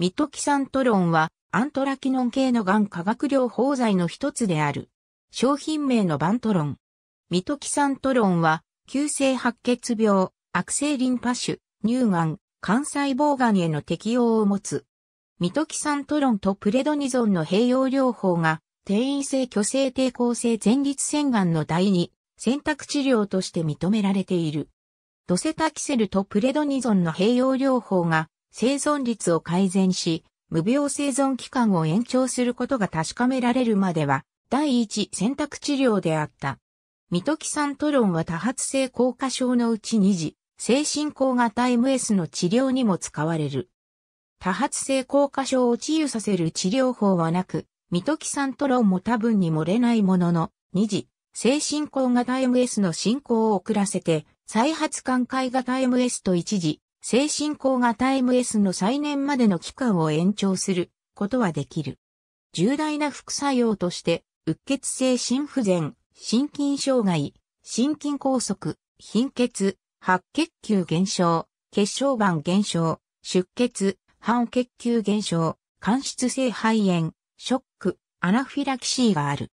ミトキサントロンはアントラキノン系のがん化学療法剤の一つである。商品名のバントロン。ミトキサントロンは、急性白血病、悪性リンパ腫、乳がん、肝細胞がんへの適用を持つ。ミトキサントロンとプレドニゾンの併用療法が、転移性虚勢抵抗性前立腺がんの第二選択治療として認められている。ドセタキセルとプレドニゾンの併用療法が、生存率を改善し、無病生存期間を延長することが確かめられるまでは、第一選択治療であった。ミトキサントロンは多発性硬化症のうち2次、精神抗型 MS の治療にも使われる。多発性硬化症を治癒させる治療法はなく、ミトキサントロンも多分に漏れないものの、2次、精神抗型 MS の進行を遅らせて、再発寛解型 MS と一時、精神項がタイム S の再燃までの期間を延長することはできる。重大な副作用として、うっ血性心不全、心筋障害、心筋梗塞、貧血、白血球減少、血小板減少、出血、半血球減少、間質性肺炎、ショック、アナフィラキシーがある。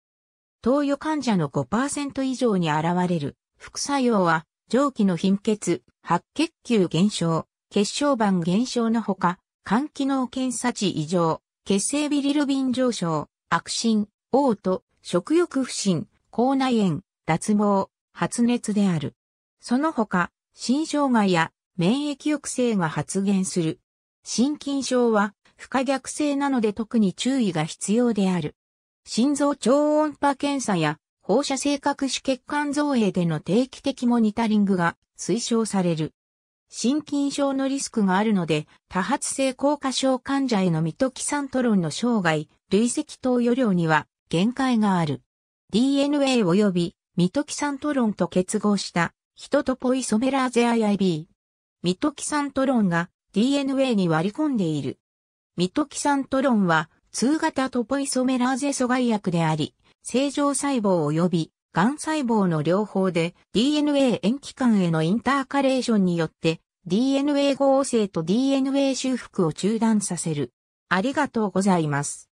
投与患者の5%以上に現れる副作用は蒸気の貧血、白血球減少、血小板減少のほか、肝機能検査値異常、血清ビリルビン上昇、悪心、嘔吐、食欲不振、口内炎、脱毛、発熱である。その他、心障害や免疫抑制が発現する。心筋症は不可逆性なので特に注意が必要である。心臓超音波検査や放射性核種血管造影での定期的モニタリングが推奨される。心筋症のリスクがあるので、多発性硬化症患者へのミトキサントロンの生涯、累積投与量には限界がある。DNA 及びミトキサントロンと結合したヒトトポイソメラーゼ IIB。ミトキサントロンが DNA に割り込んでいる。ミトキサントロンは通型トポイソメラーゼ阻害薬であり、正常細胞及び癌細胞の両方で DNA 塩基間へのインターカレーションによって DNA 合成と DNA 修復を中断させる。ありがとうございます。